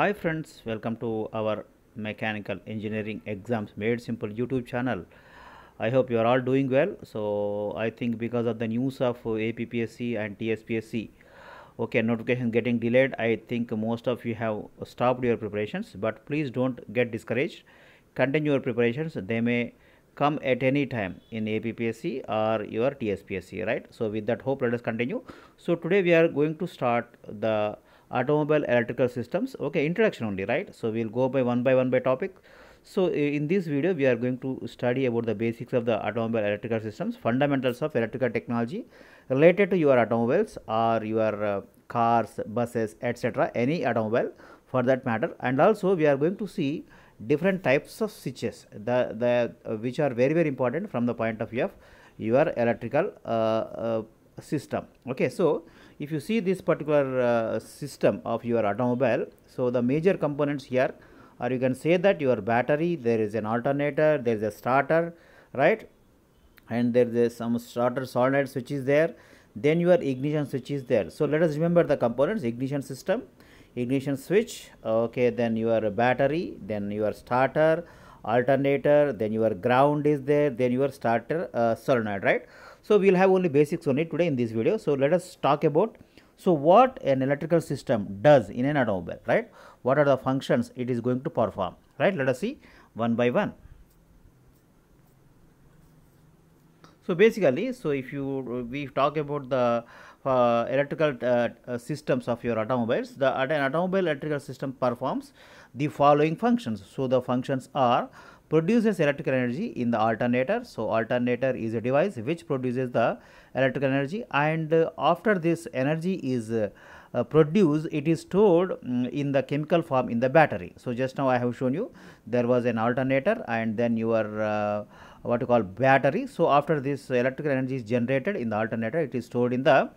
Hi friends, welcome to our mechanical engineering exams made simple YouTube channel. I hope you are all doing well. So I think because of the news of APPSC and TSPSC, okay, notification getting delayed. I think most of you have stopped your preparations, but please don't get discouraged. Continue your preparations. They may come at any time in APPSC or your TSPSC, right? So with that hope, let us continue. So today we are going to start the automobile electrical systems okay introduction only right so we'll go by one by one by topic so in this video we are going to study about the basics of the automobile electrical systems fundamentals of electrical technology related to your automobiles or your uh, cars buses etc any automobile for that matter and also we are going to see different types of switches the the uh, which are very very important from the point of view of your electrical uh, uh system okay so if you see this particular uh, system of your automobile, so the major components here or you can say that your battery, there is an alternator, there is a starter, right? And there is some starter solenoid switch is there, then your ignition switch is there. So let us remember the components, ignition system, ignition switch, okay, then your battery, then your starter, alternator, then your ground is there, then your starter uh, solenoid, right? So we will have only basics only today in this video. So let us talk about so what an electrical system does in an automobile, right? What are the functions it is going to perform, right? Let us see one by one. So basically, so if you we talk about the uh, electrical uh, uh, systems of your automobiles, the an automobile electrical system performs the following functions. So the functions are produces electrical energy in the alternator. So, alternator is a device which produces the electrical energy and uh, after this energy is uh, uh, produced, it is stored um, in the chemical form in the battery. So, just now I have shown you there was an alternator and then your uh, what you call battery. So, after this electrical energy is generated in the alternator, it is stored in the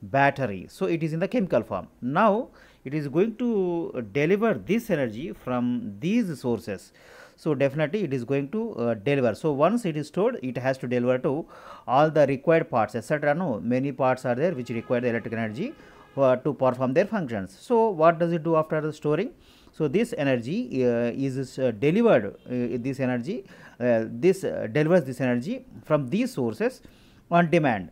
battery. So, it is in the chemical form. Now, it is going to deliver this energy from these sources so definitely it is going to uh, deliver so once it is stored it has to deliver to all the required parts etc no many parts are there which require the electric energy uh, to perform their functions so what does it do after the storing so this energy uh, is uh, delivered uh, this energy uh, this uh, delivers this energy from these sources on demand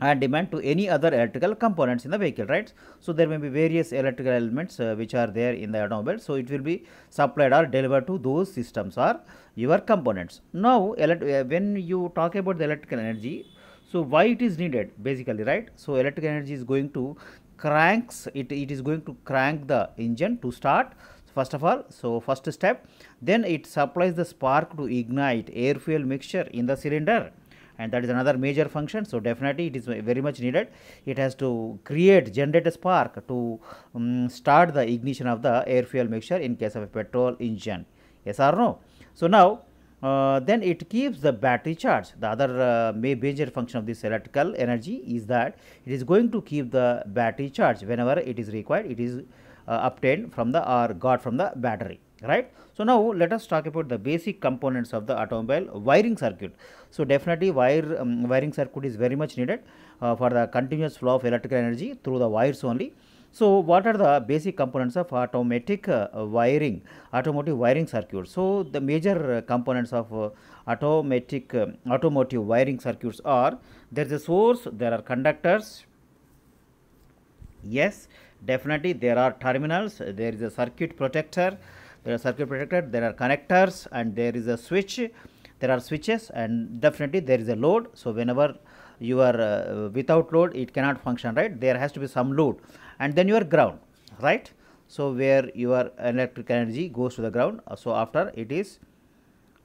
and demand to any other electrical components in the vehicle right so there may be various electrical elements uh, which are there in the automobile so it will be supplied or delivered to those systems or your components now uh, when you talk about the electrical energy so why it is needed basically right so electrical energy is going to cranks it it is going to crank the engine to start first of all so first step then it supplies the spark to ignite air fuel mixture in the cylinder and that is another major function. So, definitely it is very much needed. It has to create, generate a spark to um, start the ignition of the air fuel mixture in case of a petrol engine. Yes or no? So, now uh, then it keeps the battery charge. The other uh, major function of this electrical energy is that it is going to keep the battery charge whenever it is required, it is uh, obtained from the or got from the battery right. So now let us talk about the basic components of the automobile wiring circuit. So definitely wire um, wiring circuit is very much needed uh, for the continuous flow of electrical energy through the wires only. So what are the basic components of automatic uh, wiring, automotive wiring circuit? So the major uh, components of uh, automatic um, automotive wiring circuits are there is a source, there are conductors, yes definitely there are terminals there is a circuit protector there are circuit protector there are connectors and there is a switch there are switches and definitely there is a load so whenever you are uh, without load it cannot function right there has to be some load and then you are ground right so where your electric energy goes to the ground uh, so after it is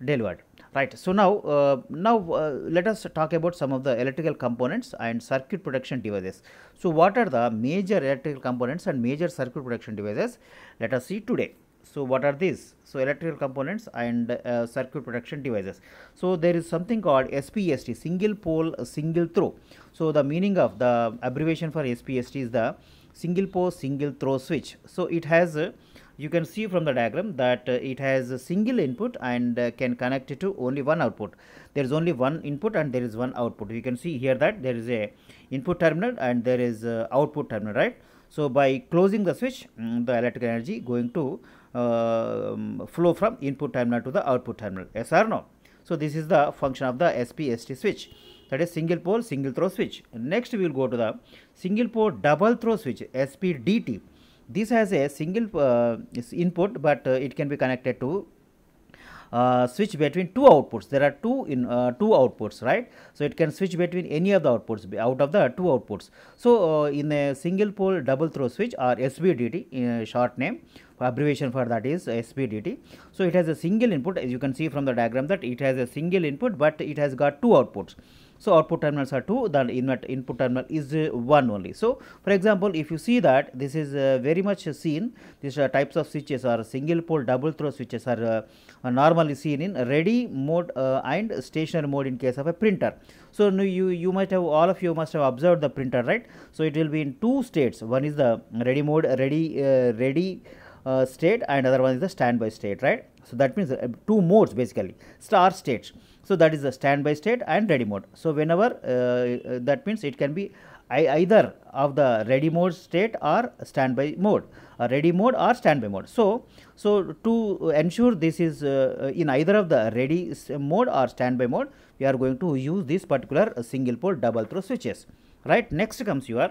delivered right so now uh, now uh, let us talk about some of the electrical components and circuit protection devices so what are the major electrical components and major circuit protection devices let us see today so, what are these? So, electrical components and uh, circuit protection devices. So, there is something called SPST, single pole, uh, single throw. So, the meaning of the abbreviation for SPST is the single pole, single throw switch. So, it has, uh, you can see from the diagram that uh, it has a single input and uh, can connect it to only one output. There is only one input and there is one output. You can see here that there is a input terminal and there is output terminal, right? So, by closing the switch, mm, the electrical energy going to um, flow from input terminal to the output terminal yes or no so this is the function of the SPST switch that is single pole single throw switch next we will go to the single pole double throw switch SPDT this has a single uh, input but uh, it can be connected to uh, switch between two outputs. There are two in uh, two outputs, right? So it can switch between any of the outputs out of the two outputs. So uh, in a single pole double throw switch or SBDT, uh, short name abbreviation for that is SPDT. So it has a single input as you can see from the diagram that it has a single input but it has got two outputs. So output terminals are 2, then input, input terminal is uh, 1 only. So for example, if you see that this is uh, very much seen, these uh, types of switches are single pole, double throw switches are normally seen in ready mode and stationary mode in case of a printer. So you, you might have, all of you must have observed the printer, right? So it will be in two states, one is the ready mode, ready, ready uh, state and other one is the standby state, right? So that means uh, two modes basically, star states. So that is the standby state and ready mode. So whenever uh, uh that means it can be either of the ready mode state or standby mode, ready mode or standby mode. So, so to ensure this is uh, uh, in either of the ready mode or standby mode, we are going to use this particular single pole double throw switches, right? Next comes your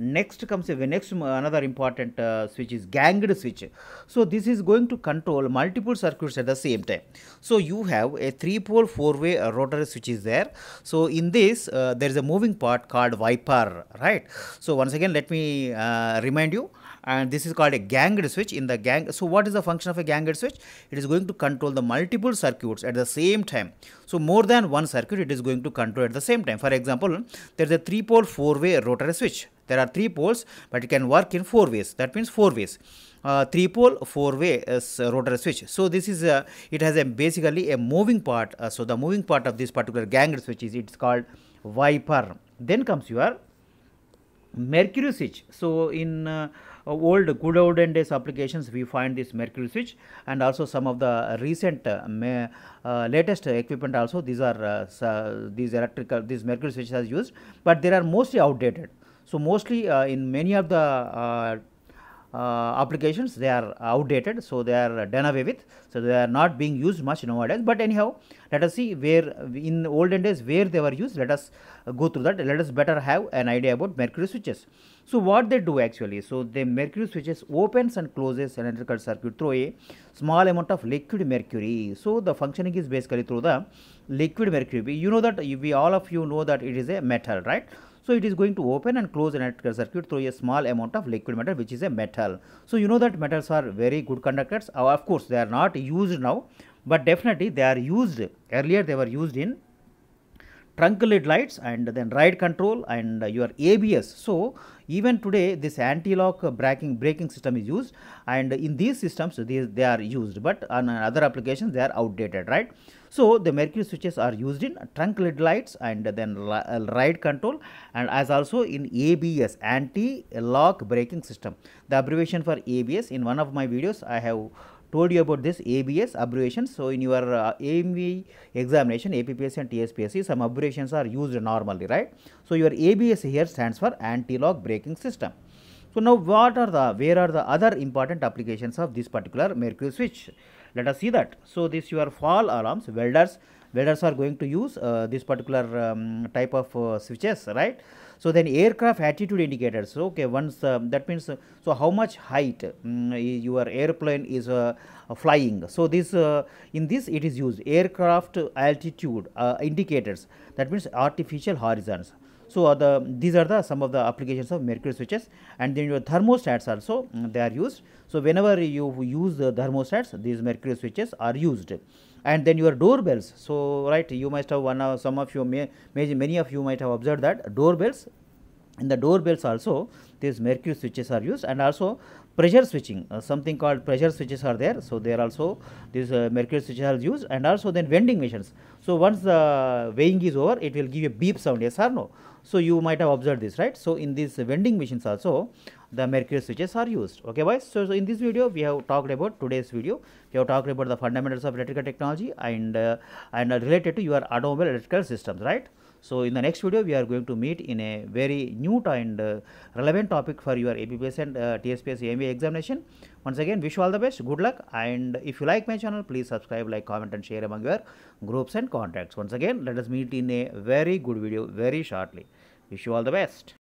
next comes a next uh, another important uh, switch is ganged switch so this is going to control multiple circuits at the same time so you have a three pole four way uh, rotary switch is there so in this uh, there is a moving part called wiper right so once again let me uh, remind you and this is called a ganged switch in the gang so what is the function of a ganged switch it is going to control the multiple circuits at the same time so more than one circuit it is going to control at the same time for example there is a three pole four way rotary switch there are three poles but it can work in four ways that means four ways uh, three pole four way uh, rotor switch so this is a, uh, it has a basically a moving part uh, so the moving part of this particular gangled switch is it's called wiper then comes your mercury switch so in uh, old good olden days applications we find this mercury switch and also some of the recent uh, may, uh, latest equipment also these are uh, these electrical these mercury switches are used but they are mostly outdated so, mostly uh, in many of the uh, uh, applications they are outdated. So, they are done away with. So, they are not being used much nowadays. But anyhow, let us see where in olden days where they were used. Let us go through that. Let us better have an idea about mercury switches. So what they do actually, so the mercury switches opens and closes an electrical circuit through a small amount of liquid mercury. So the functioning is basically through the liquid mercury. You know that we all of you know that it is a metal, right? So it is going to open and close an electrical circuit through a small amount of liquid metal which is a metal. So you know that metals are very good conductors. Uh, of course, they are not used now, but definitely they are used. Earlier they were used in trunk lid lights and then ride control and your ABS. So, even today this anti-lock braking braking system is used and in these systems these, they are used but on other applications they are outdated right. So, the mercury switches are used in trunk lid lights and then uh, ride control and as also in ABS anti-lock braking system. The abbreviation for ABS in one of my videos I have told you about this ABS abbreviation. So, in your uh, AMV examination APPS and TSPSC some abbreviations are used normally right. So, your ABS here stands for anti-lock braking system. So, now what are the where are the other important applications of this particular mercury switch? Let us see that. So, this your fall alarms, welders, radars are going to use uh, this particular um, type of uh, switches, right? So then aircraft attitude indicators. Okay, once uh, that means uh, so how much height um, your airplane is uh, uh flying. So this in this it is used aircraft altitude indicators. That means artificial horizons. So the these are the some of the applications of mercury switches, and then your thermostats also um, they are used. So whenever you use the thermostats, these mercury switches are used and then your doorbells. So, right, you must have one, some of you may, may, many of you might have observed that doorbells, in the doorbells also, these mercury switches are used and also pressure switching, uh, something called pressure switches are there. So, there also these uh, mercury switches are used and also then vending machines. So, once the weighing is over, it will give a beep sound, yes or no. So, you might have observed this, right. So, in these vending machines also, the mercury switches are used okay boys so, so in this video we have talked about today's video we have talked about the fundamentals of electrical technology and uh, and uh, related to your automobile electrical systems right so in the next video we are going to meet in a very new and uh, relevant topic for your APBS and uh, TSPS AMA examination. Once again wish you all the best, good luck and if you like my channel please subscribe, like, comment and share among your groups and contacts. Once again let us meet in a very good video very shortly. Wish you all the best.